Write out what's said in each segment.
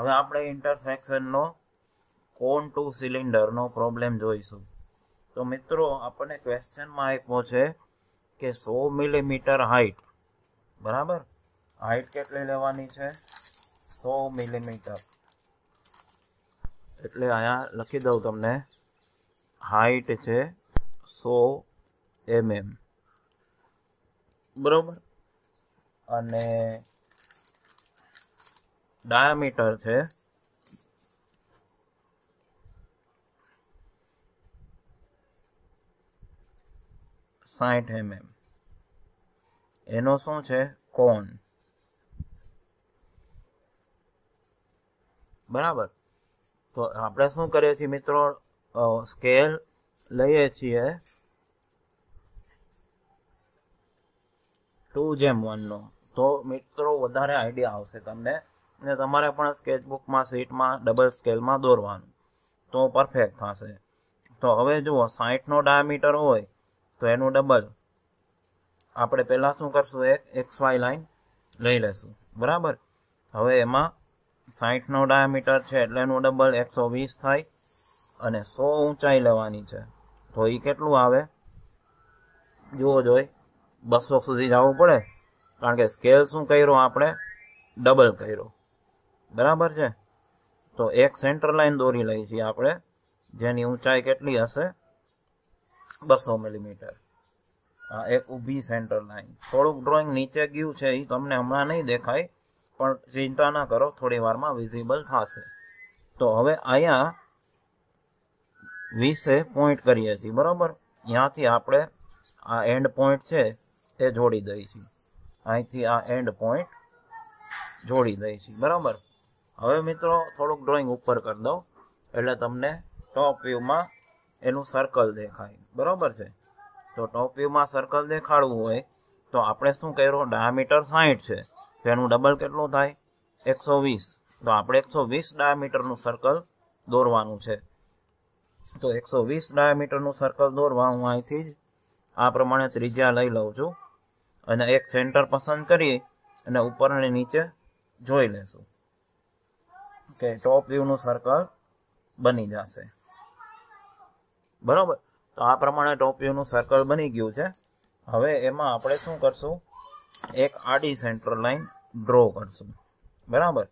હવે આપણે ઇન્ટરસેક્શનનો કોન ટુ સિલિન્ડરનો પ્રોબ્લેમ જોઈશું તો મિત્રો આપણને ક્વેશ્ચનમાં આપ્યો છે કે સો મિલીમીટર હાઈટ બરાબર હાઈટ કેટલી લેવાની છે સો મિલીમીટર એટલે અહીંયા લખી દઉં તમને હાઈટ છે સો એમએમ બરાબર અને ડાયામીટર છે સાઠ એમએમ એનો શું છે કોન બરાબર તો આપણે શું કરીએ છીએ મિત્રો સ્કેલ લઈએ છીએ ટુ જેમ વનનો તો મિત્રો વધારે આઈડિયા આવશે તમને ને તમારે પણ સ્કેચબુકમાં શીટમાં ડબલ સ્કેલમાં દોરવાનું તો પરફેક્ટ થશે તો હવે જુઓ સાઠનો ડાયામીટર હોય તો એનું ડબલ આપણે પહેલાં શું કરશું એક એક્સ વાય લાઇન લઈ લેશું બરાબર હવે એમાં સાઠનો ડાયામીટર છે એટલે એનું ડબલ એકસો વીસ થાય અને સો ઊંચાઈ લેવાની છે તો એ કેટલું આવે જુઓ જોઈ બસો સુધી જવું પડે કારણ કે સ્કેલ શું કર્યો આપણે ડબલ કર્યો બરાબર છે તો એક સેન્ટર લાઈન દોરી લઈ છીએ આપણે જેની ઊંચાઈ કેટલી હશે બસો મિલીમીટર આ એક ઊભી સેન્ટર લાઇન થોડુંક ડ્રોઈંગ નીચે ગયું છે એ તમને હમણાં નહીં દેખાય પણ ચિંતા ના કરો થોડી વારમાં વિઝિબલ થશે તો હવે અહીંયા વીસે પોઈન્ટ કરીએ છીએ બરાબર ત્યાંથી આપણે આ એન્ડ પોઈન્ટ છે તે જોડી દઈએ છીએ અહીંથી આ એન્ડ પોઈન્ટ જોડી દઈએ છીએ બરાબર હવે મિત્રો થોડુંક ડ્રોઈંગ ઉપર કરી દઉં એટલે તમને ટોપ વ્યૂમાં એનું સર્કલ દેખાય બરાબર છે તો ટોપ વ્યૂમાં સર્કલ દેખાડવું હોય તો આપણે શું કર્યું ડાયામીટર સાહીઠ છે તેનું ડબલ કેટલું થાય એકસો વીસ તો આપણે એકસો વીસ ડાયામીટરનું સર્કલ દોરવાનું છે તો એકસો વીસ ડાયામીટરનું સર્કલ દોરવા હું અહીંથી જ આ પ્રમાણે ત્રિજ્યા લઈ લઉં છું અને એક સેન્ટર પસંદ કરી અને ઉપર અને નીચે જોઈ લેશું કે ટોપ વ્યૂનું સર્કલ બની જશે બરાબર તો આ પ્રમાણે ટોપ વ્યૂનું સર્કલ બની ગયું છે હવે એમાં આપણે શું કરશું એક આડી સેન્ટર લાઈન ડ્રો કરશું બરાબર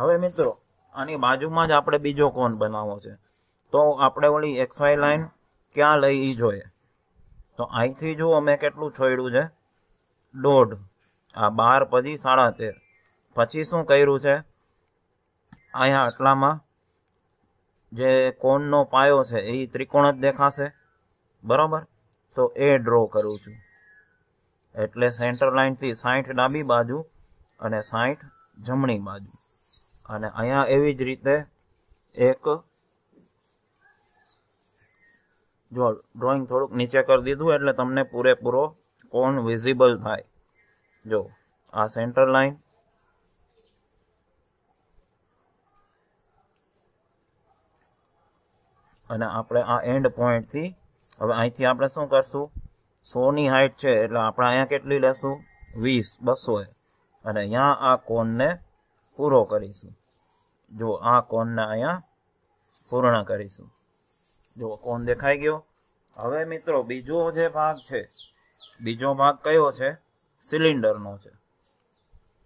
હવે મિત્રો આની બાજુમાં જ આપણે બીજો કોન બનાવવો છે તો આપણે વળી એક્સ લાઈન ક્યાં લઈ જોઈએ તો અહીંથી જુઓ અમે કેટલું છોડ્યું છે દોઢ આ બાર પછી સાડા તેર પછી શું કર્યું છે અહીંયા આટલામાં જે કોણનો પાયો છે એ ત્રિકોણ જ દેખાશે બરાબર તો એ ડ્રો કરું છું એટલે સેન્ટર લાઇનથી સાઠ ડાબી બાજુ અને સાઠ જમણી બાજુ અને અહીંયા એવી જ રીતે એક જો ડ્રોઈંગ થોડુંક નીચે કરી દીધું એટલે તમને પૂરેપૂરો કોણ વિઝિબલ થાય જો આ સેન્ટર લાઈન અને આપણે આ એન્ડ પોઈન્ટથી હવે અહીંથી આપણે શું કરશું સોની હાઈટ છે એટલે આપણે અહીંયા કેટલી લેશું વીસ બસો અને અહીંયા આ કોનને પૂરો કરીશું જો આ કોનને અહીંયા પૂર્ણ કરીશું જો કોણ દેખાઈ ગયો હવે મિત્રો બીજો જે ભાગ છે બીજો ભાગ કયો છે સિલિન્ડરનો છે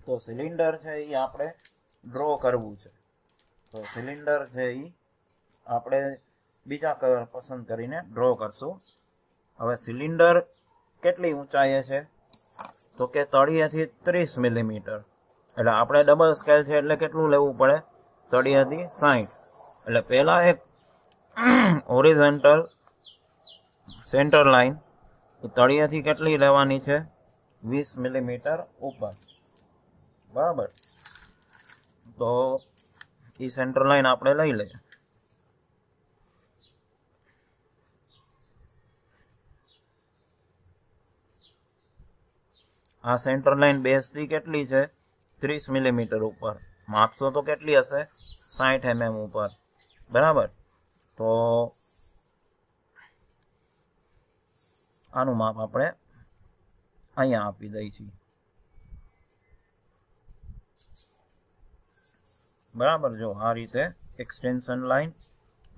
તો સિલિન્ડર છે એ આપણે ડ્રો કરવું છે તો સિલિન્ડર છે એ આપણે બીજા કલર પસંદ કરીને ડ્રો કરશું હવે સિલિન્ડર કેટલી ઊંચાઈએ છે તો કે તળિયેથી ત્રીસ મિલીમીટર એટલે આપણે ડબલ સ્કેલ છે એટલે કેટલું લેવું પડે તળિયેથી સાહીઠ એટલે પહેલાં એક ઓરિઝેન્ટલ સેન્ટર લાઇન એ તળિયેથી કેટલી લેવાની છે વીસ મિલીમીટર ઉપર બરાબર તો એ સેન્ટર લાઇન આપણે લઈ લઈએ આ સેન્ટર લાઇન બેઝથી કેટલી છે ત્રીસ મિલીમીટર ઉપર માપસો તો કેટલી હશે સાઠ એમએમ ઉપર બરાબર તો આનું માપ આપણે અહીંયા આપી દઈએ છીએ બરાબર જો આ રીતે એક્સટેન્શન લાઈન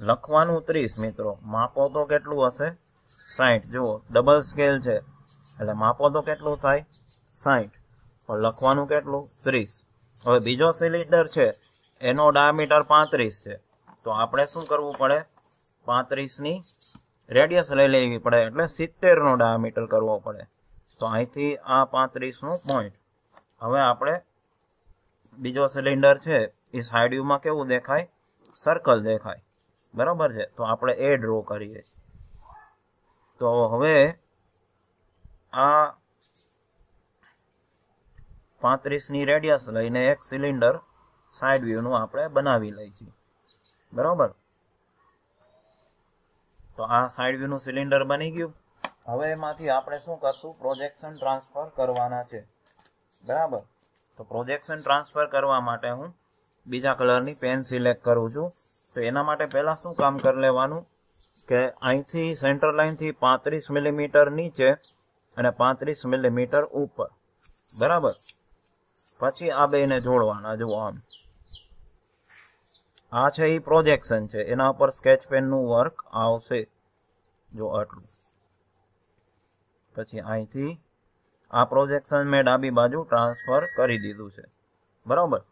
લખવાનું ત્રીસ મિત્રો માપો તો કેટલું હશે સાહીઠ જુઓ ડબલ સ્કેલ છે એટલે માપો તો કેટલું થાય સાહીઠ પણ લખવાનું કેટલું ત્રીસ હવે બીજો સિલિન્ડર છે એનો ડાયામીટર પાંત્રીસ છે તો આપણે શું કરવું પડે પાંત્રીસની રેડિયસ લઈ લેવી પડે એટલે સિત્તેરનો ડાયામીટર કરવો પડે તો અહીંથી આ પાંત્રીસનું પોઈન્ટ હવે આપણે બીજો સિલિન્ડર છે એ સાઈડ વ્યૂમાં કેવું દેખાય સર્કલ દેખાય બરાબર છે તો આપણે એ ડ્રો કરીએ તો હવે આ પાંત્રીસની રેડિયસ લઈને એક સિલિન્ડર સાઈડ વ્યૂનું આપણે બનાવી લઈએ છીએ બરાબર તો આ સાઈડ વ્યૂનું સિલિન્ડર બની ગયું હવે એમાંથી આપણે શું કરશું પ્રોજેક્શન ટ્રાન્સફર કરવાના છે બરાબર તો પ્રોજેક્શન ટ્રાન્સફર કરવા માટે હું બીજા કલરની પેન સિલેક્ટ કરું છું તો એના માટે પહેલાં શું કામ કરી લેવાનું કે અહીંથી સેન્ટર લાઇનથી પાંત્રીસ મિલીમીટર નીચે અને પાંત્રીસ મિલીમીટર ઉપર બરાબર પછી આ બેને જોડવાના જુઓ આમ આ છે એ પ્રોજેક્શન છે એના ઉપર સ્કેચ પેનનું વર્ક આવશે જો આટલું પછી અહીંથી આ પ્રોજેક્શન મેં ડાબી બાજુ ટ્રાન્સફર કરી દીધું છે બરાબર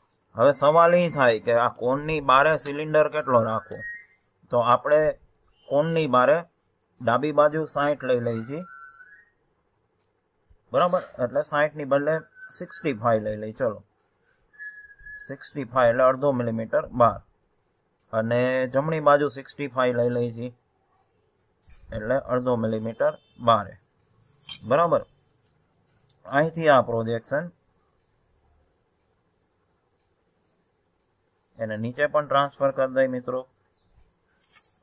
હવે સવાલ એ થાય કે આ કોનની બારે સિલિન્ડર કેટલો રાખવો તો આપણે કોનની બારે ડાબી બાજુ સાઠ લઈ લઈએ છીએ બરાબર એટલે સાહીઠની બદલે સિક્સટી ફાઈવ લઈ લઈ ચલો સિક્સટી ફાઈવ એટલે અડધો મિલીમીટર બાર અને જમણી બાજુ સિક્સટી ફાઈવ લઈ લઈ છીએ એટલે અડધો મિલીમીટર બારે બરાબર અહીંથી આ પ્રોજેક્શન એને નીચે પણ ટ્રાન્સફર કરી દઈ મિત્રો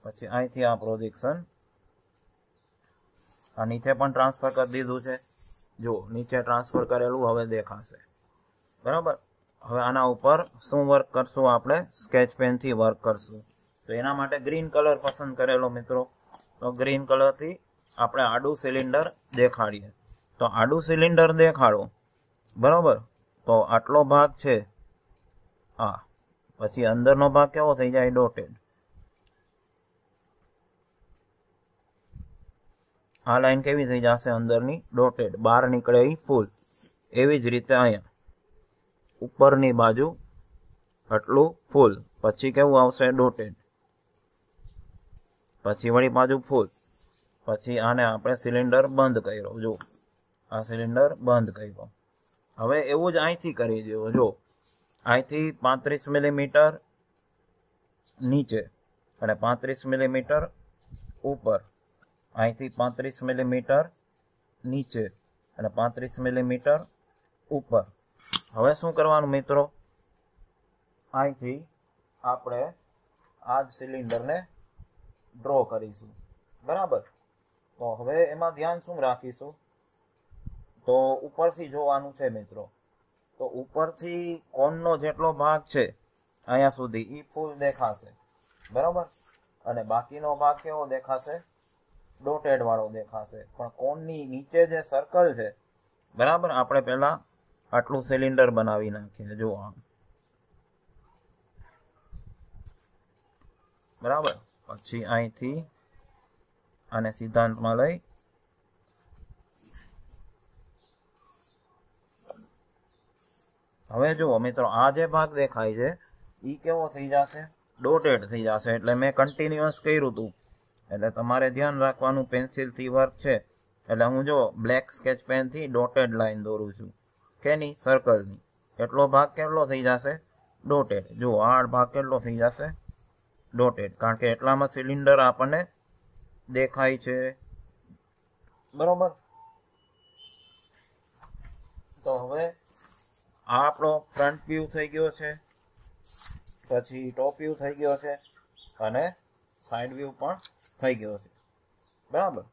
પછી અહીંથી આ પ્રોજેક્શન આ નીચે પણ ટ્રાન્સફર કરી દીધું છે જો નીચે ટ્રાન્સફર કરેલું હવે દેખાશે બરાબર હવે આના ઉપર શું વર્ક કરશું આપણે સ્કેચ પેનથી વર્ક કરશું તો એના માટે ગ્રીન કલર પસંદ કરેલો મિત્રો તો ગ્રીન કલરથી આપણે આડું સિલિન્ડર દેખાડીએ તો આડું સિલિન્ડર દેખાડો બરાબર તો આટલો ભાગ છે આ પછી અંદરનો ભાગ કેવો થઈ જાય ડોટેડ આ લાઈન કેવી થઈ જશે અંદરની ડોટેડ બહાર નીકળે એ ફૂલ એવી જ રીતે અહીંયા ઉપરની બાજુ આટલું ફૂલ પછી કેવું આવશે ડોટેડ પછી વળી બાજુ ફૂલ પછી આને આપણે સિલિન્ડર બંધ કર્યો જો આ સિલિન્ડર બંધ કર્યો હવે એવું જ અહીંથી કરી દેવું જો અહીંથી પાંત્રીસ મિલીમીટર નીચે અને પાંત્રીસ મિલીમીટર ઉપર અહીંથી પાંત્રીસ મિલીમીટર નીચે અને પાંત્રીસ મિલીમીટર ઉપર હવે શું કરવાનું મિત્રો અહીંથી આપણે આ જ સિલિન્ડરને ડ્રો કરીશું બરાબર તો હવે એમાં ધ્યાન શું રાખીશું તો ઉપરથી જોવાનું છે મિત્રો તો ઉપરથી કોનનો જેટલો ભાગ છે અહીંયા સુધી એ ફૂલ દેખાશે બરાબર અને બાકીનો ભાગ કેવો દેખાશે ડોટેડ વાળો દેખાશે પણ કોનની નીચે જે સર્કલ છે બરાબર આપણે પહેલાં આટલું સિલિન્ડર બનાવી નાખીએ જો આમ બરાબર પછી અહીંથી આને સિદ્ધાંતમાં લઈ હવે જુઓ મિત્રો આ જે ભાગ દેખાય છે એ કેવો થઈ જશે ડોટેડ થઈ જશે એટલે મેં કન્ટિન્યુઅસ કર્યું હતું એટલે તમારે ધ્યાન રાખવાનું પેન્સિલથી વર્ક છે એટલે હું જો બ્લેક સ્કેચ પેનથી ડોટેડ લાઈન દોરું છું કેની સર્કલની એટલો ભાગ કેટલો થઈ જશે ડોટેડ જો આ ભાગ કેટલો થઈ જશે ડોટેડ કારણ કે એટલામાં સિલિન્ડર આપણને દેખાય છે બરોબર તો હવે આ આપણો ફ્રન્ટ વ્યૂ થઈ ગયો છે પછી ટોપ વ્યૂ થઈ ગયો છે અને સાઈડ વ્યૂ પણ થઈ ગયો છે બરાબર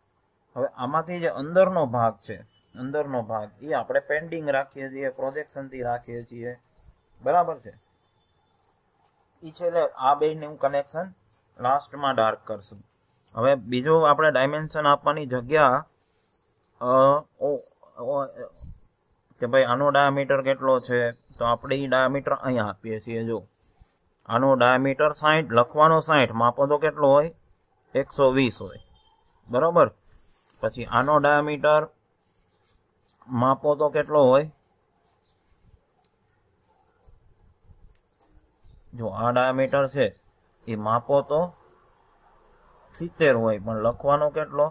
હવે આમાંથી જે અંદરનો ભાગ છે અંદરનો ભાગ એ આપણે પેન્ડિંગ રાખીએ છીએ પ્રોજેક્શનથી રાખીએ છીએ બરાબર છે એ છેલ્લે આ બેનું કનેક્શન લાસ્ટમાં ડાર્ક કરશું હવે બીજું આપણે ડાયમેન્શન આપવાની જગ્યા ઓ કે ભાઈ આનો ડાયામીટર કેટલો છે તો આપણે એ ડાયામીટર અહીંયા આપીએ છીએ જો આનો ડાયામીટર સાઠ લખવાનો સાઠ માપો તો કેટલો હોય એકસો વીસ હોય બરાબર પછી આનો ડાયામીટર માપો તો કેટલો હોય જો આ ડાયામીટર છે એ માપો તો સિત્તેર હોય પણ લખવાનો કેટલો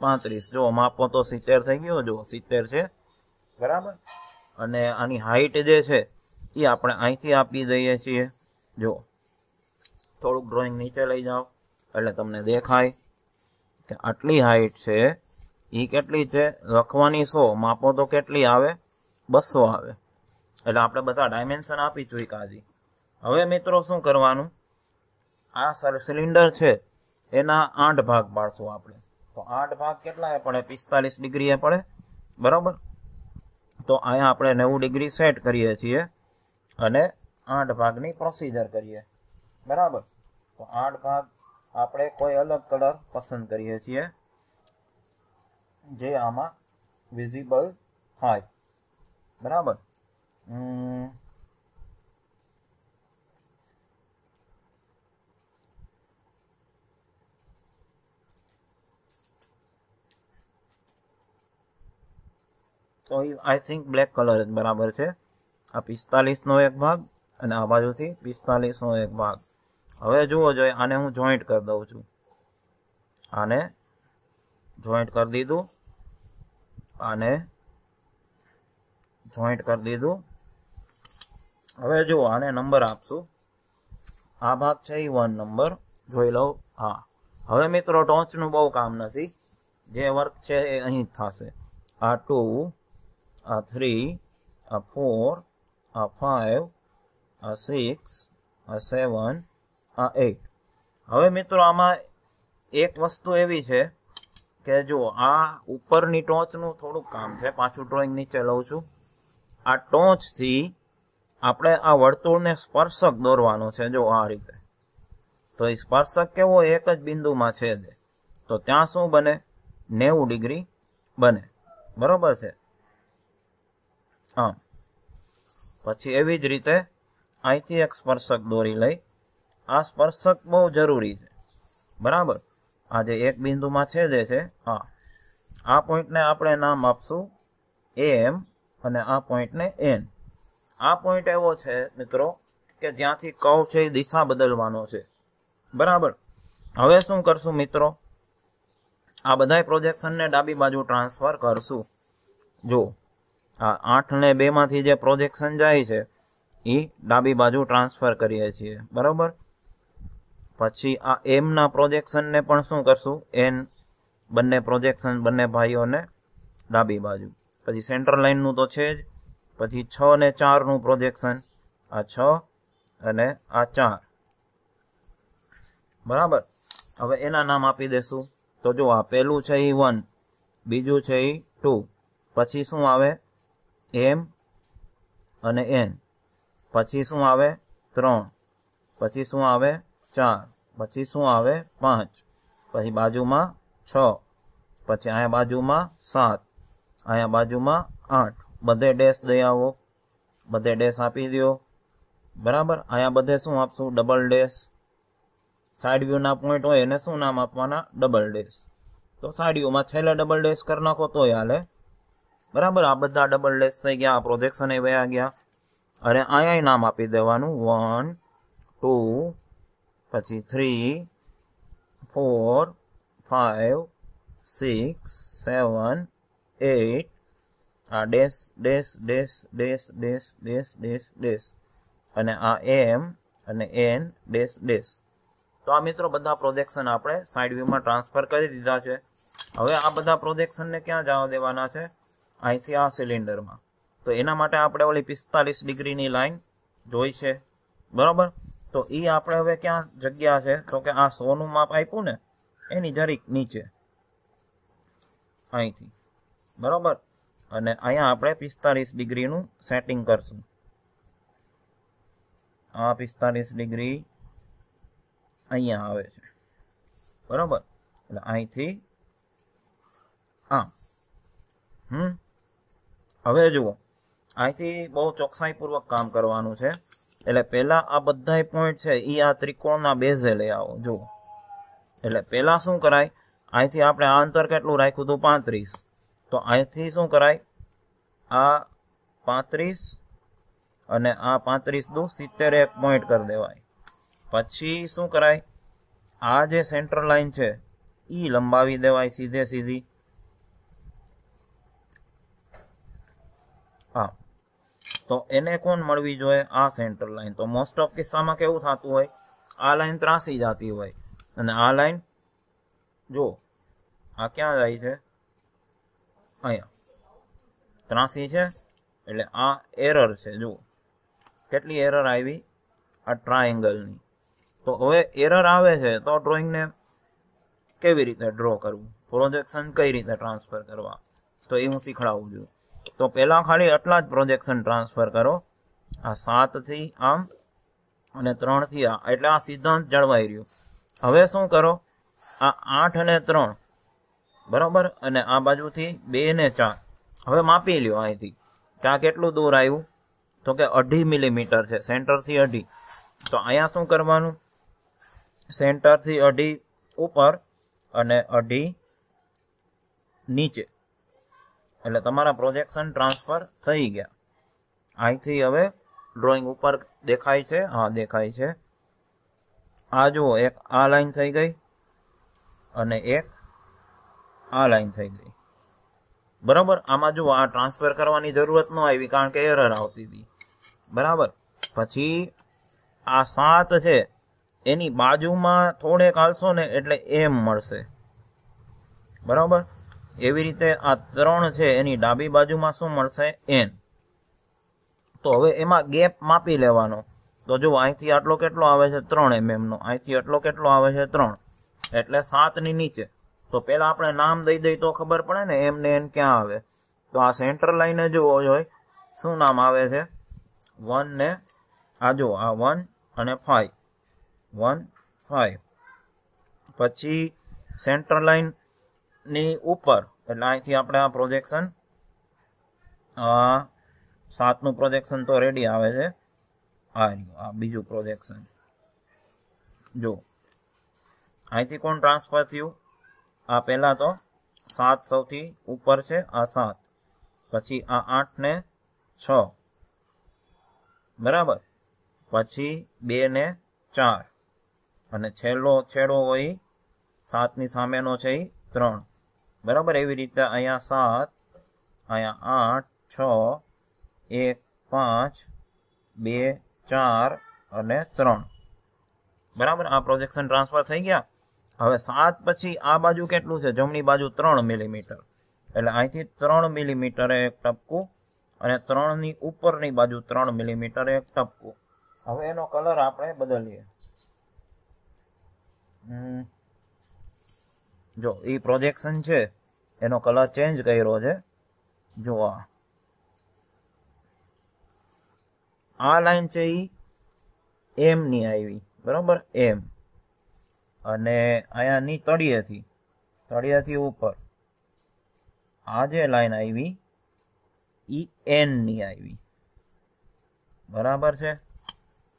પાંત્રીસ જો માપો તો સિત્તેર થઈ ગયો જો સિત્તેર છે બરાબર અને આની હાઈટ જે છે એ આપણે અહીંથી આપી દઈએ છીએ જો થોડુંક ડ્રોઈંગ નીચે લઈ જાઓ એટલે તમને દેખાય કે આટલી હાઈટ છે એ કેટલી છે લખવાની સો માપો તો કેટલી આવે બસો આવે એટલે આપણે બધા ડાયમેન્શન આપી જોઈ કાજી હવે મિત્રો શું કરવાનું આ સર સિલિન્ડર છે એના આઠ ભાગ પાડશું આપણે તો આઠ ભાગ કેટલા પડે પિસ્તાલીસ ડિગ્રીએ પડે બરાબર તો અહીંયા આપણે નેવું ડિગ્રી સેટ કરીએ છીએ અને આઠ ભાગની પ્રોસીજર કરીએ બરાબર તો આઠ ભાગ આપણે કોઈ અલગ કલર પસંદ કરીએ છીએ જે આમાં વિઝિબલ થાય બરાબર તો આઈ થિંક બ્લેક કલર જ બરાબર છે આ પિસ્તાલીસનો એક ભાગ અને આ બાજુથી પિસ્તાલીસનો એક ભાગ હવે જુઓ જોઈએ આને હું જોઈન્ટ કરી દઉં છું આને જોઈન્ટ કરી દીધું આને જોઈન્ટ કરી દીધું હવે જુઓ આને નંબર આપશું આ ભાગ છે એ વન નંબર જોઈ લઉં હા હવે મિત્રો ટોચનું બહુ કામ નથી જે વર્ક છે એ અહીં થશે આ ટુ આ થ્રી આ ફોર આ ફાઇવ આ સિક્સ આ સેવન આ એટ હવે મિત્રો આમાં એક વસ્તુ એવી છે કે જો આ ઉપરની ટોચનું થોડુંક કામ છે પાછું ડ્રોઈંગ નીચે લઉં છું આ ટોચથી આપણે આ વર્તુળને સ્પર્શક દોરવાનો છે જો આ રીતે તો એ સ્પર્શક કેવો એક જ બિંદુમાં છે તો ત્યાં શું બને નેવું ડિગ્રી બને બરોબર છે આમ પછી એવી જ રીતે અહીંથી એક સ્પર્શક દોરી લઈ આ સ્પર્શક બહુ જરૂરી છે બરાબર આ જે એક બિંદુમાં છેદે છે આ આ પોઈન્ટને આપણે નામ આપશું એમ અને આ પોઈન્ટને એન આ પોઈન્ટ એવો છે મિત્રો કે જ્યાંથી કવ છે એ દિશા બદલવાનો છે બરાબર હવે શું કરશું મિત્રો આ બધાય પ્રોજેક્શનને ડાબી બાજુ ટ્રાન્સફર કરશું જો આ આઠ ને બેમાંથી જે પ્રોજેક્શન જાય છે એ ડાબી બાજુ ટ્રાન્સફર કરીએ છીએ બરાબર પછી આ એમના પ્રોજેક્શનને પણ શું કરશું એન બંને પ્રોજેક્શન બંને ભાઈઓને ડાબી બાજુ પછી સેન્ટર લાઇનનું તો છે જ પછી છ ને ચારનું પ્રોજેક્શન આ છ અને આ ચાર બરાબર હવે એના નામ આપી દેશું તો જો આ પહેલું છે એ વન બીજું છે એ ટુ પછી શું આવે એમ અને એન પછી શું આવે ત્રણ પછી શું આવે ચાર પછી શું આવે પાંચ પછી બાજુમાં છ પછી અહીંયા બાજુમાં સાત અહીંયા બાજુમાં આઠ બધે ડેશ દઈ આવો બધે ડેશ આપી દો બરાબર અહીંયા બધે શું આપશું ડબલ ડેશ સાઈડ વ્યૂના પોઈન્ટ હોય એને શું નામ આપવાના ડબલ ડેશ તો સાઈડ વ્યૂમાં છેલ્લે ડબલ ડેશ કરી નાખો તો હાલે બરાબર આ બધા ડબલ ડેશ થઈ ગયા પ્રોજેક્શન એ વયા ગયા અને અહીંયા નામ આપી દેવાનું વન ટુ પછી three four five six seven eight આ dash dash dash dash dash dash dash dash અને આ એમ અને એન ડેશ ડેશ તો આ મિત્રો બધા પ્રોજેક્શન આપણે સાઇડ વ્યૂમાં ટ્રાન્સફર કરી દીધા છે હવે આ બધા પ્રોજેક્શનને ક્યાં જવા દેવાના છે અહીંથી આ સિલિન્ડરમાં તો એના માટે આપણે ઓલી પિસ્તાલીસ ડિગ્રીની લાઇન જોઈ છે બરાબર તો એ આપણે હવે ક્યાં જગ્યા છે તો કે આ સોનું માપ આપ્યું ને એની જરીક નીચે અહીંથી બરાબર અને અહીંયા આપણે પિસ્તાળીસ ડિગ્રીનું સેટિંગ કરશું આ પિસ્તાલીસ ડિગ્રી અહીંયા આવે છે બરાબર એટલે અહીંથી આમ હમ હવે જુઓ અહીંથી બહુ ચોકસાઈપૂર્વક કામ કરવાનું છે એટલે પહેલાં આ બધાય પોઈન્ટ છે એ આ ત્રિકોણના બેઝે લઈ આવો જુઓ એટલે પહેલાં શું કરાય અહીંથી આપણે આ અંતર કેટલું રાખ્યું હતું પાંત્રીસ તો અહીંથી શું કરાય આ પાંત્રીસ અને આ પાંત્રીસ દુ સિત્તેર એક પોઈન્ટ કરી દેવાય પછી શું કરાય આ જે સેન્ટ્રલ લાઈન છે એ લંબાવી દેવાય સીધે સીધી હા તો એને કોણ મળવી જોઈએ આ સેન્ટર લાઈન તો મોસ્ટ ઓફ કિસ્સામાં કેવું થતું હોય આ લાઇન ત્રાસી જતી હોય અને આ લાઈન જો આ ક્યાં જાય છે અહીંયા ત્રાસી છે એટલે આ એરર છે જુઓ કેટલી એરર આવી આ ટ્રાયેંગલની તો હવે એરર આવે છે તો ડ્રોઈંગને કેવી રીતે ડ્રો કરવું પ્રોજેક્શન કઈ રીતે ટ્રાન્સફર કરવા તો એ હું શીખડાવું છું તો પહેલાં ખાલી આટલા જ પ્રોજેક્શન ટ્રાન્સફર કરો આ સાતથી આમ અને ત્રણથી આ એટલે આ સિદ્ધાંત જળવાઈ રહ્યું હવે શું કરો આ આઠ અને ત્રણ બરાબર અને આ બાજુથી બે ને ચાર હવે માપી લ્યો અહીંથી ત્યાં કેટલું દૂર આવ્યું તો કે અઢી મિલીમીટર છે સેન્ટરથી અઢી તો અહીંયા શું કરવાનું સેન્ટરથી અઢી ઉપર અને અઢી નીચે એટલે તમારા પ્રોજેક્શન ટ્રાન્સફર થઈ ગયા અહીંથી હવે ડ્રોઈંગ ઉપર દેખાય છે હા દેખાય છે આ જુઓ એક આ લાઈન થઈ ગઈ અને એક આ લાઈન થઈ ગઈ બરાબર આમાં જુઓ આ ટ્રાન્સફર કરવાની જરૂરત ન આવી કારણ કે એરર આવતી હતી બરાબર પછી આ સાત છે એની બાજુમાં થોડેક હાલશો ને એટલે એમ મળશે બરાબર એવી રીતે આ ત્રણ છે એની ડાબી બાજુમાં શું મળશે એન તો હવે એમાં ગેપ માપી લેવાનો તો જો અહીંથી આટલો કેટલો આવે છે ત્રણ એમ એમનો અહીંથી આટલો કેટલો આવે છે ત્રણ એટલે સાતની નીચે તો પહેલાં આપણે નામ દઈ દઈએ તો ખબર પડે ને એમ ને એન ક્યાં આવે તો આ સેન્ટર લાઈને જુઓ હોય શું નામ આવે છે વન ને આ જો આ વન અને ફાઈવ વન ફાઈવ પછી સેન્ટર લાઈન ની ઉપર એટલે અહીંથી આપણે આ પ્રોજેક્શન સાતનું પ્રોજેક્શન તો રેડી આવે છે આ આ બીજું પ્રોજેક્શન જો અહીંથી કોણ ટ્રાન્સફર થયું આ પહેલાં તો સાત સૌથી ઉપર છે આ સાત પછી આ આઠ ને છ બરાબર પછી બે ને ચાર અને છેલ્લો છેડો હોય સાતની સામેનો છે એ ત્રણ બરાબર એવી રીતે અહીંયા સાત અહીંયા આઠ છ એક પાંચ બે ચાર અને ત્રણ બરાબર આ પ્રોજેક્શન ટ્રાન્સફર થઈ ગયા હવે સાત પછી આ બાજુ કેટલું છે જમણી બાજુ ત્રણ મિલીમીટર એટલે અહીંથી ત્રણ મિલીમીટરે એક ટપકું અને ત્રણની ઉપરની બાજુ ત્રણ મિલીમીટરે એક ટપકું હવે એનો કલર આપણે બદલીએ હમ જો એ પ્રોજેક્શન છે એનો કલર ચેન્જ કર્યો છે જો આ લાઈન છે એ એમની આવી બરાબર એમ અને અહીંયાની તળિયેથી તળિયાથી ઉપર આ જે લાઈન આવી ઈ એનની આવી બરાબર છે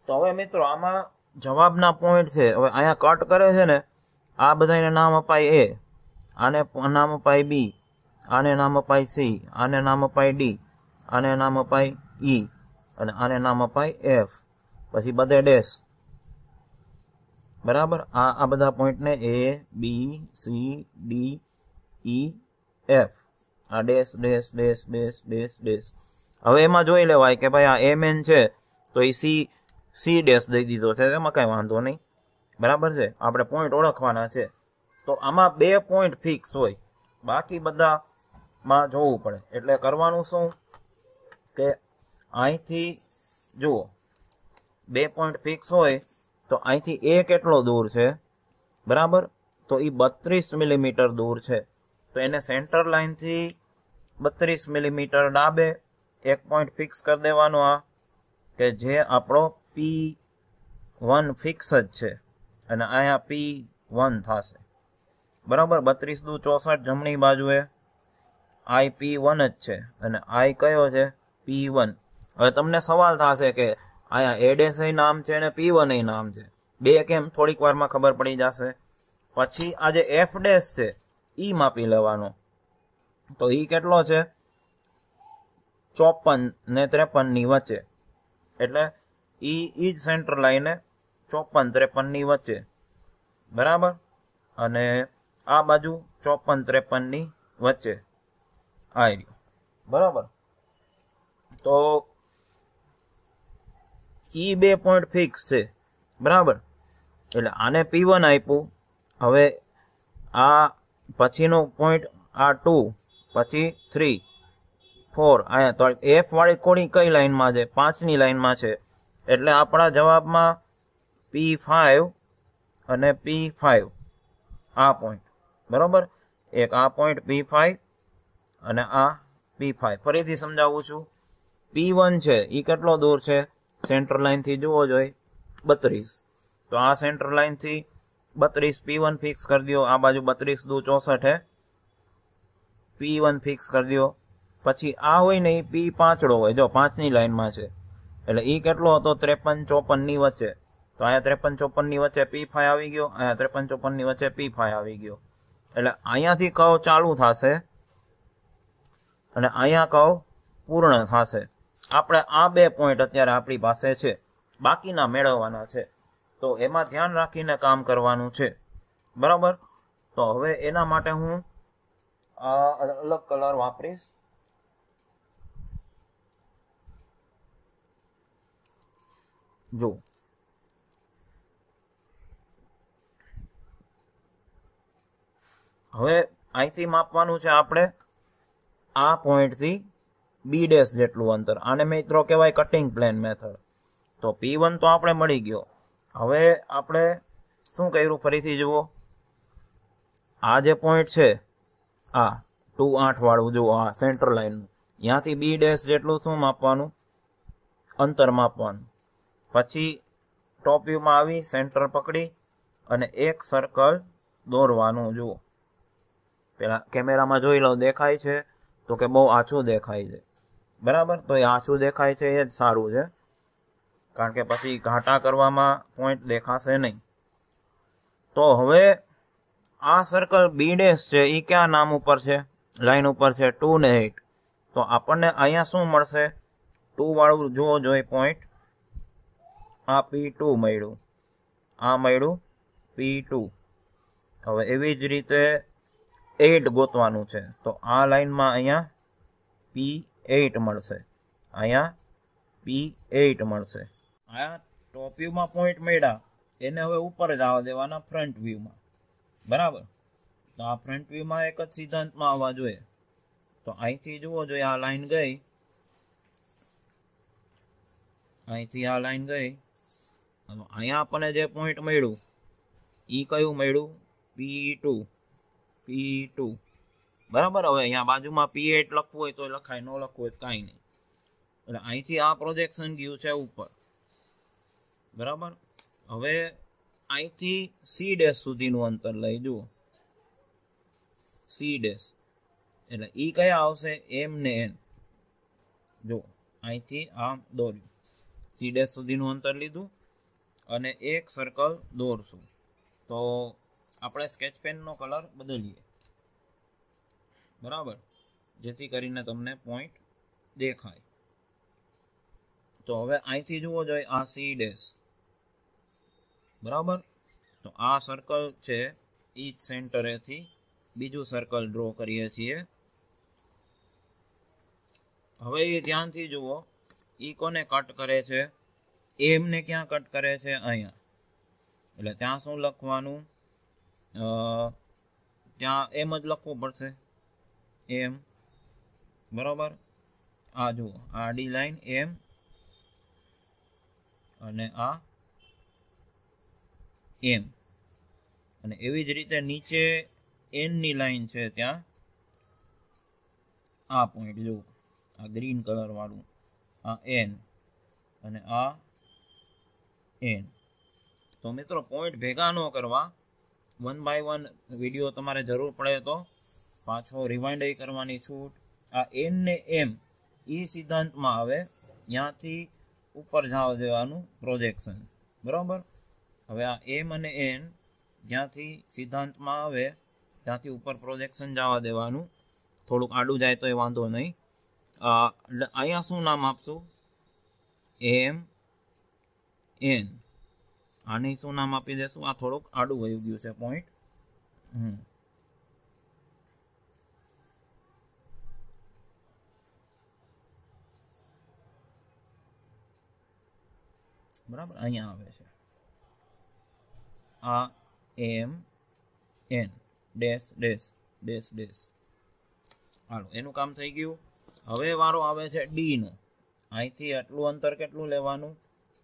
તો હવે મિત્રો આમાં જવાબના પોઈન્ટ છે હવે અહીંયા કટ કરે છે ને આ બધાને નામ અપાય એ આને નામ અપાય બી આને નામ અપાય સી આને નામ અપાય ડી આને નામ અપાય ઈ અને આને નામ અપાય એફ પછી બધે ડેશ બરાબર આ આ બધા પોઈન્ટને A B C D E F આ dash dash dash dash dash dash હવે એમાં જોઈ લેવાય કે ભાઈ આ એમ એન છે તો એ સી સી ડેશ દઈ દીધો છે એમાં કાંઈ વાંધો નહીં બરાબર છે આપણે પોઈન્ટ ઓળખવાના છે તો આમાં બે પોઈન્ટ ફિક્સ હોય બાકી બધામાં જોવું પડે એટલે કરવાનું શું કે અહીંથી જુઓ બે પોઈન્ટ ફિક્સ હોય તો અહીંથી એ કેટલો દૂર છે બરાબર તો એ બત્રીસ મિલીમીટર દૂર છે તો એને સેન્ટર લાઇનથી બત્રીસ મિલીમીટર ડાબે એક પોઈન્ટ ફિક્સ કરી દેવાનો આ કે જે આપણો પી વન ફિક્સ જ છે અને અહીંયા પી વન થશે બરાબર બત્રીસ દુ ચોસઠ જમણી બાજુએ આઈ પી વન જ છે અને આઈ કયો છે પી વન હવે તમને સવાલ થશે કે અહીંયા એડેસ નામ છે અને પી વન નામ છે બે કેમ થોડીક વારમાં ખબર પડી જશે પછી આ જે એફ ડેસ છે ઈ માપી લેવાનો તો ઈ કેટલો છે ચોપન ને ત્રેપનની વચ્ચે એટલે ઈ ઈ જ સેન્ટર લાઈને ચોપન ત્રેપનની વચ્ચે બરાબર અને આ બાજુ ચોપન ત્રેપનની વચ્ચે આવી રહ્યું બરાબર તો ઈ બે પોઈન્ટ ફિક્સ છે બરાબર એટલે આને પી વન આપ્યું હવે આ પછીનો પોઈન્ટ આ ટુ પછી થ્રી ફોર અહીંયા તો એફવાળી કોણી કઈ લાઈનમાં છે પાંચની લાઇનમાં છે એટલે આપણા જવાબમાં પી ફાઇવ અને પી ફાઇવ આ પોઈન્ટ બરાબર એક આ પોઈન્ટ પી ફાઇવ અને આ પી ફાઇવ ફરીથી સમજાવું છું પી વન છે એ કેટલો દૂર છે સેન્ટર લાઇનથી જુઓ જોઈએ બત્રીસ તો આ સેન્ટર લાઇનથી બત્રીસ પી વન ફિક્સ કરી દો આ બાજુ બત્રીસ દૂ ચોસઠ હે પી વન ફિક્સ કરી દો પછી આ હોય ને એ પી પાંચડો હોય જો પાંચની લાઇનમાં છે એટલે એ કેટલો હતો ત્રેપન ચોપનની વચ્ચે તો અહીંયા ત્રેપન ચોપનની વચ્ચે પી ફાઈ આવી ગયો અહીંયા ત્રેપન ચોપનની વચ્ચે પી ફાઈ આવી ગયો એટલે અહીંયાથી કવ ચાલુ થશે અને અહીંયા કવ પૂર્ણ થશે આપણે આ બે પોઈન્ટ અત્યારે આપણી પાસે છે બાકીના મેળવવાના છે તો એમાં ધ્યાન રાખીને કામ કરવાનું છે બરાબર તો હવે એના માટે હું અલગ કલર વાપરીશ જો હવે અહીંથી માપવાનું છે આપણે આ પોઈન્ટથી બી ડેશ જેટલું અંતર આને મિત્રો કહેવાય કટિંગ પ્લેન મેથડ તો પી વન તો આપણે મળી ગયો હવે આપણે શું કર્યું ફરીથી જુઓ આ જે પોઈન્ટ છે આ ટુ આઠ વાળું જુઓ આ સેન્ટર લાઇનનું ત્યાંથી બી ડેશ જેટલું શું માપવાનું અંતર માપવાનું પછી ટોપ વ્યૂમાં આવી સેન્ટર પકડી અને એક સર્કલ દોરવાનું જુઓ પેલા કેમેરામાં જોઈ લઉં દેખાય છે તો કે બહુ આછું દેખાય છે બરાબર તો એ આછું દેખાય છે એ જ સારું છે કારણ કે પછી ઘાટા કરવામાં પોઈન્ટ દેખાશે નહીં તો હવે આ સર્કલ બી ડેશ છે એ કયા નામ ઉપર છે લાઈન ઉપર છે ટુ ને એટ તો આપણને અહીંયા શું મળશે ટુ વાળું જુઓ જોઈએ પોઈન્ટ આ પી ટુ મળ્યું આ મળ્યું પી ટુ હવે એવી જ રીતે એઇટ ગોતવાનું છે તો આ લાઇનમાં અહીંયા પી એઇટ મળશે અહીંયા પી એઇટ મળશે અહીંયા ટોપ વ્યૂમાં પોઈન્ટ મળ્યા એને હવે ઉપર જ આવવા દેવાના ફ્રન્ટ વ્યૂમાં બરાબર તો આ ફ્રન્ટ વ્યૂમાં એક જ સિદ્ધાંતમાં આવવા જોઈએ તો અહીંથી જુઓ જોઈએ આ લાઈન ગઈ અહીંથી આ લાઈન ગઈ અહીંયા આપણને જે પોઈન્ટ મળ્યું એ કયું મળ્યું પી ટુ પી ટુ બરાબર હવે અહીંયા બાજુમાં પી એટ લખવું હોય તો લખાય ન લખવું હોય કાંઈ નહીં એટલે અહીંથી આ પ્રોજેક્શન ગયું છે ઉપર બરાબર હવે અહીંથી સી ડેશ સુધીનું અંતર લઈ જુઓ સી ડેશ એટલે ઈ e કયા આવશે એમ ને એન જો અહીંથી આમ દોર્યું સી ડેશ સુધીનું અંતર લીધું અને એક સર્કલ દોરશું તો આપણે સ્કેચ પેનનો કલર બદલીએ બરાબર જેથી કરીને તમને પોઈન્ટ દેખાય તો હવે અહીંથી જુઓ જોઈએ આ સી ડેસ બરાબર તો આ સર્કલ છે ઈચ સેન્ટરેથી બીજું સર્કલ ડ્રો કરીએ છીએ હવે એ ધ્યાનથી જુઓ એ કોને કટ કરે છે એમને ક્યાં કટ કરે છે અહીંયા એટલે ત્યાં શું લખવાનું ત્યાં એમ જ લખવું પડશે એમ બરાબર આ જુઓ આ ડી લાઈન એમ અને આ એમ અને એવી જ રીતે નીચે એનની લાઈન છે ત્યાં આ પોઈન્ટ જુઓ આ ગ્રીન કલરવાળું આ એન અને આ એન તો મિત્રો પોઈન્ટ ભેગા ન કરવા વન બાય વન વિડીયો તમારે જરૂર પડે તો પાછો રિવાઇન્ડ કરવાની છૂટ આ એન ને એમ એ સિદ્ધાંતમાં આવે ત્યાંથી ઉપર જાવ દેવાનું પ્રોજેક્શન બરાબર હવે આ એમ અને એન જ્યાંથી સિદ્ધાંતમાં આવે ત્યાંથી ઉપર પ્રોજેક્શન જવા દેવાનું થોડુંક આડું જાય તો એ વાંધો નહીં અહીંયા શું નામ આપશું એમ એન આને શું નામ આપી દેશું આ થોડુંક આડું વયું ગયું છે પોઈન્ટ હમ બરાબર અહીંયા આવે છે આ M N dash dash dash dash હાલો એનું કામ થઈ ગયું હવે વારો આવે છે ડીનો અહીંથી આટલું અંતર કેટલું લેવાનું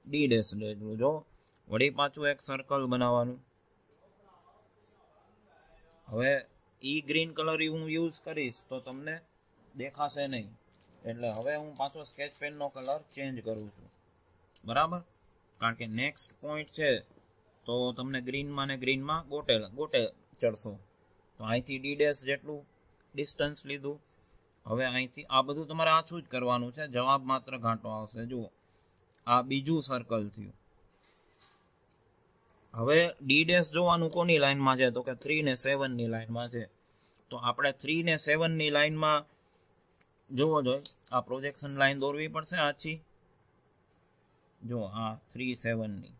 ડી ડેશ એટલું જો વળી પાછું એક સર્કલ બનાવવાનું હવે ઈ ગ્રીન કલર હું યુઝ કરીશ તો તમને દેખાશે નહીં એટલે હવે હું પાછો સ્કેચ પેનનો કલર ચેન્જ કરું છું બરાબર કારણ કે નેક્સ્ટ પોઈન્ટ છે તો તમને ગ્રીનમાં ને ગ્રીનમાં ગોટે ગોટે ચડશો તો અહીંથી ડીડેસ જેટલું ડિસ્ટન્સ લીધું હવે અહીંથી આ બધું તમારે આછું જ કરવાનું છે જવાબ માત્ર ઘાંટો આવશે જુઓ આ બીજું સર્કલ થયું હવે ડી ડેશ જોવાનું કોની લાઇનમાં છે તો કે થ્રી ને સેવનની લાઇનમાં છે તો આપણે થ્રી ને સેવનની લાઇનમાં જોવો જોઈએ આ પ્રોજેક્શન લાઇન દોરવી પડશે આછી જો આ થ્રી સેવનની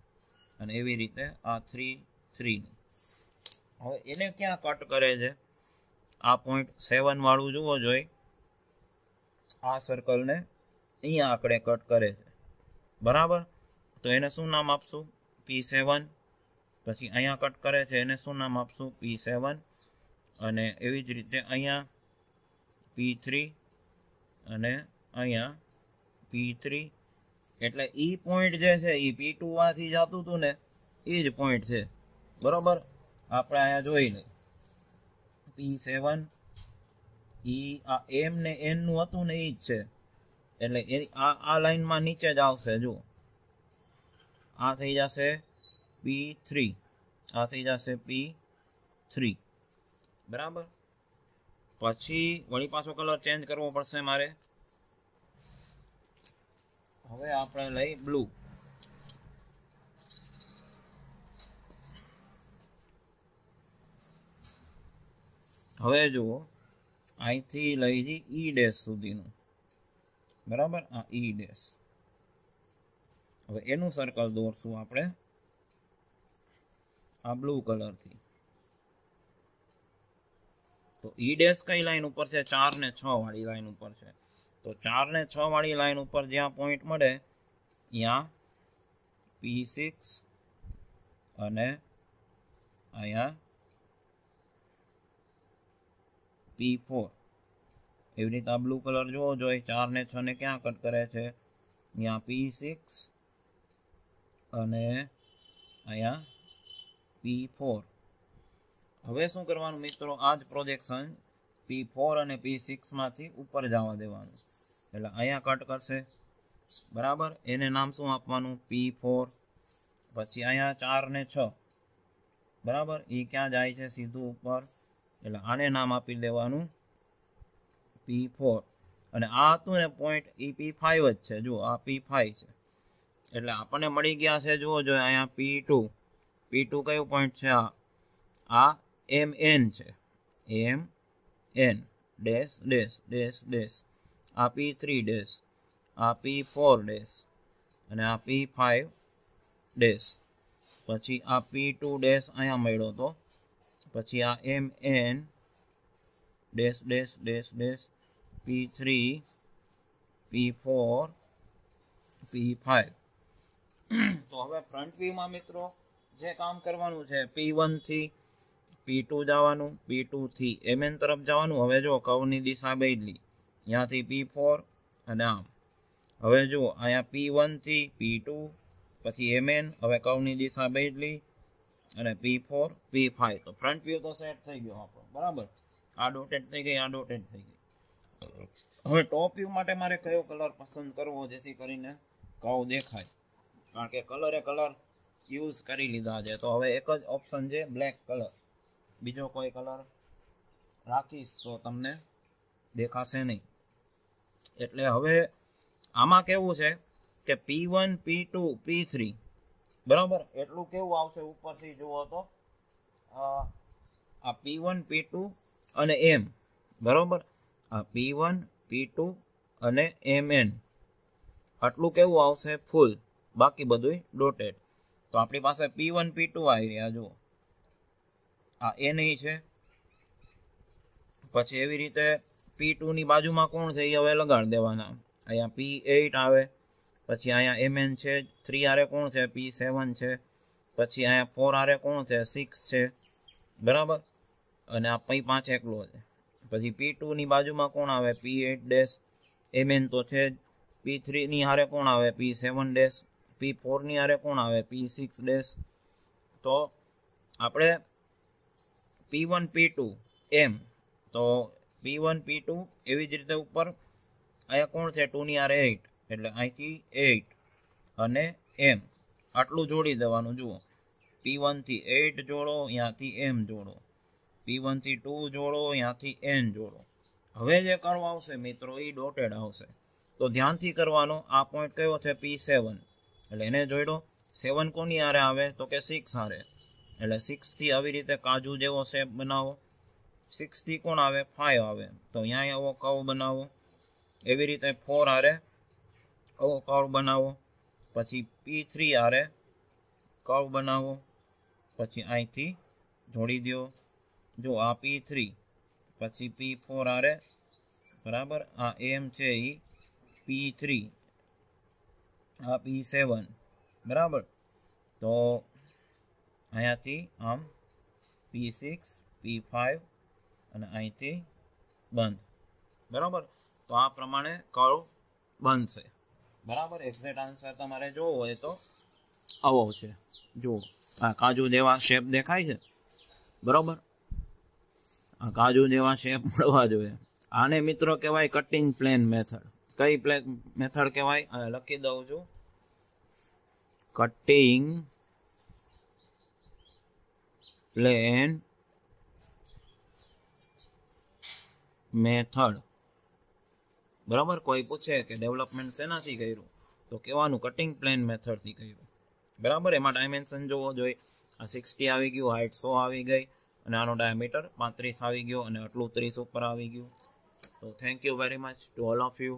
અને એવી રીતે આ થ્રી થ્રીની હવે એને ક્યાં કટ કરે છે આ પોઈન્ટ સેવનવાળું જોવો જોઈએ આ સર્કલને અહીંયા આંકડે કટ કરે છે બરાબર તો એને શું નામ આપશું પી સેવન પછી અહીંયા કટ કરે છે એને શું નામ આપશું પી સેવન અને એવી જ રીતે અહીંયા પી થ્રી અને અહીંયા પી થ્રી એટલે ઈ પોઈન્ટ જે છે એ પી ટુ ટુમાંથી જતું હતું ને એ જ પોઈન્ટ છે બરોબર આપણે અહીંયા જોઈ લઈએ પી સેવન ઈ આ એમ ને એનનું હતું ને એ જ છે એટલે એ આ આ લાઇનમાં નીચે જ આવશે જો આ થઈ જશે પી થ્રી આ થઈ જશે પી થ્રી બરાબર પછી વળી પાછો કલર ચેન્જ કરવો પડશે મારે હવે આપણે લઈ બ્લુ હવે જુઓ અહીંથી લઈ જઈ ઈ e ડેશ સુધીનું બરાબર આ ઈ e ડેશ હવે એનું સર્કલ દોરશું આપણે આ બ્લુ કલરથી તો ઈ e ડેશ કઈ લાઈન ઉપર છે ચાર ને છ વાળી લાઈન ઉપર છે તો ચાર ને છ વાળી લાઈન ઉપર જ્યાં પોઈન્ટ મળે અહીંયા પી સિક્સ અને અહીંયા પી ફોર એવી રીતે આ બ્લુ કલર જોવો જોઈએ ચાર ને છ ને ક્યાં કટ કરે છે અહીંયા પી સિક્સ અને અહીંયા પી ફોર હવે શું કરવાનું મિત્રો આ જ પ્રોજેક્શન પી ફોર અને પી સિક્સમાંથી ઉપર જવા દેવાનું એટલે અહીંયા કટ કરશે બરાબર એને નામ શું આપવાનું પી ફોર પછી અહીંયા ચાર ને છ બરાબર એ ક્યાં જાય છે સીધું ઉપર એટલે આને નામ આપી દેવાનું પી ફોર અને આ હતું ને પોઈન્ટ ઈ પી ફાઇવ જ છે જુઓ આ પી ફાઇવ છે એટલે આપણને મળી ગયા છે જુઓ જો અહીંયા પી ટુ પી ટુ કયો પોઈન્ટ છે આ આ એમ એન છે M N dash dash dash dash આ પી થ્રી ડેશ આ પી ફોર ડેશ અને આ પી ફાઇવ ડેશ પછી આ પી ટુ ડેશ અહીંયા મળ્યો હતો પછી આ M N dash dash dash dash P three P four P five તો હવે ફ્રન્ટ વ્યૂમાં મિત્રો જે કામ કરવાનું છે પી વનથી પી ટુ જવાનું પી ટુથી એમએન તરફ જવાનું હવે જો કવની દિશા બદલી ત્યાંથી પી ફોર અને આમ હવે જો અહીંયા પી વનથી પી ટુ પછી એમએન હવે કવની દિશા બદલી અને પી ફોર પી ફાઈવ તો ફ્રન્ટ વ્યૂ તો સેટ થઈ ગયો આપણો બરાબર આ ડોટેડ થઈ ગઈ આ ડોટેડ થઈ ગઈ હવે ટોપ વ્યૂ માટે મારે કયો કલર પસંદ કરવો જેથી કરીને કવ દેખાય કારણ કે કલરે કલર યુઝ કરી લીધા છે તો હવે એક જ ઓપ્શન છે બ્લેક કલર બીજો કોઈ કલર રાખીશ તો તમને દેખાશે નહીં એટલે હવે આમાં કેવું છે કે P one P two P three બરાબર એટલું કેવું આવશે ઉપરથી જુઓ તો આ પી વન પી ટુ અને એમ બરાબર આ પી વન પી ટુ અને એમ એન આટલું કેવું આવશે ફૂલ બાકી બધું ડોટેડ તો આપણી પાસે પી વન પી ટુ આવી રહ્યા જુઓ આ એ નહીં છે પછી એવી રીતે પી ટુની બાજુમાં કોણ છે એ હવે લગાડી દેવાના અહીંયા પી એઇટ આવે પછી અહીંયા એમએન છે થ્રી આરે કોણ છે પી સેવન છે પછી અહીંયા ફોર આરે કોણ છે સિક્સ છે બરાબર અને આ પૈ પાંચ એકલો છે પછી પી ટુની બાજુમાં કોણ આવે પી એટ ડેસ એમએન તો છે જ પી થ્રીની હારે કોણ આવે પી સેવન ડેસ પી ફોરની આરે કોણ આવે પી સિક્સ ડેશ તો આપણે પી વન પી ટુ એમ તો પી વન પી ટુ એવી જ રીતે ઉપર અહીંયા કોણ છે ટુની આરે એઇટ એટલે અહીંથી એઇટ અને એમ આટલું જોડી દેવાનું જુઓ પી વનથી એઇટ જોડો ત્યાંથી એમ જોડો પી વનથી ટુ જોડો ત્યાંથી એન જોડો હવે જે કરવા આવશે મિત્રો એ ડોટેડ આવશે તો ધ્યાનથી કરવાનો આ પોઈન્ટ કયો છે પી સેવન એટલે એને જોઈ લો સેવન કોની આરે આવે તો કે સિક્સ આરે એટલે સિક્સથી આવી રીતે કાજુ જેવો શેપ બનાવો સિક્સથી કોણ આવે ફાઈવ આવે તો અહીંયા આવો કવ બનાવો એવી રીતે ફોર આરે આવો કવ બનાવો પછી પી થ્રી આરે કવ બનાવો પછી અહીંથી જોડી દો જો આ પી થ્રી પછી પી ફોર આરે બરાબર આ એમ છે એ પી થ્રી આ પી સેવન બરાબર તો અહીંયાથી આમ પી સિક્સ પી ફાઇવ અને અહીંથી બંધ બરાબર તો આ પ્રમાણે કળ બનશે બરાબર એક્ઝેક્ટ આન્સર તમારે જોવો હોય તો આવો છે જુઓ આ કાજુ જેવા શેપ દેખાય છે બરાબર આ કાજુ જેવા શેપ મળવા જોઈએ આને મિત્રો કહેવાય કટિંગ પ્લેન મેથડ કઈ પ્લે મેથડ કહેવાય લખી દઉં છું cutting plane મેથડ બરાબર કોઈ પૂછે કે ડેવલપમેન્ટ શેનાથી કર્યું તો કહેવાનું કટિંગ પ્લેન મેથડથી કર્યું બરાબર એમાં ડાયમેન્શન જોવો જોઈએ આ સિક્સટી આવી ગયું હાઇટ સો આવી ગઈ અને આનો ડાયામીટર પાંત્રીસ આવી ગયો અને આટલું ત્રીસ ઉપર આવી ગયું તો thank you very much to all of you